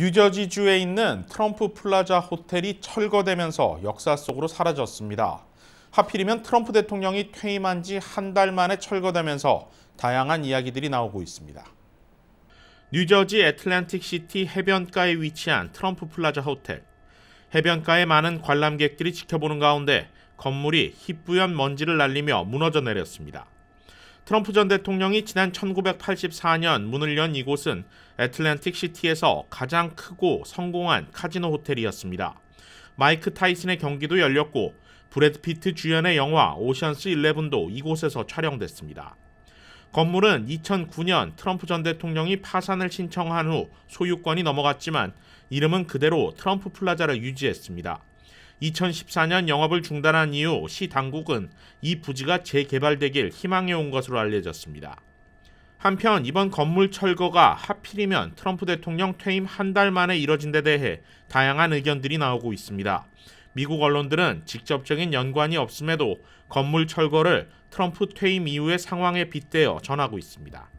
뉴저지주에 있는 트럼프 플라자 호텔이 철거되면서 역사 속으로 사라졌습니다. 하필이면 트럼프 대통령이 퇴임한 지 한 달 만에 철거되면서 다양한 이야기들이 나오고 있습니다. 뉴저지 애틀랜틱 시티 해변가에 위치한 트럼프 플라자 호텔. 해변가에 많은 관람객들이 지켜보는 가운데 건물이 희뿌연 먼지를 날리며 무너져 내렸습니다. 트럼프 전 대통령이 지난 1984년 문을 연 이곳은 애틀랜틱 시티에서 가장 크고 성공한 카지노 호텔이었습니다. 마이크 타이슨의 경기도 열렸고 브래드 피트 주연의 영화 오션스 11도 이곳에서 촬영됐습니다. 건물은 2009년 트럼프 전 대통령이 파산을 신청한 후 소유권이 넘어갔지만 이름은 그대로 트럼프 플라자를 유지했습니다. 2014년 영업을 중단한 이후 시 당국은 이 부지가 재개발되길 희망해온 것으로 알려졌습니다. 한편 이번 건물 철거가 하필이면 트럼프 대통령 퇴임 한 달 만에 이뤄진 데 대해 다양한 의견들이 나오고 있습니다. 미국 언론들은 직접적인 연관이 없음에도 건물 철거를 트럼프 퇴임 이후의 상황에 빗대어 전하고 있습니다.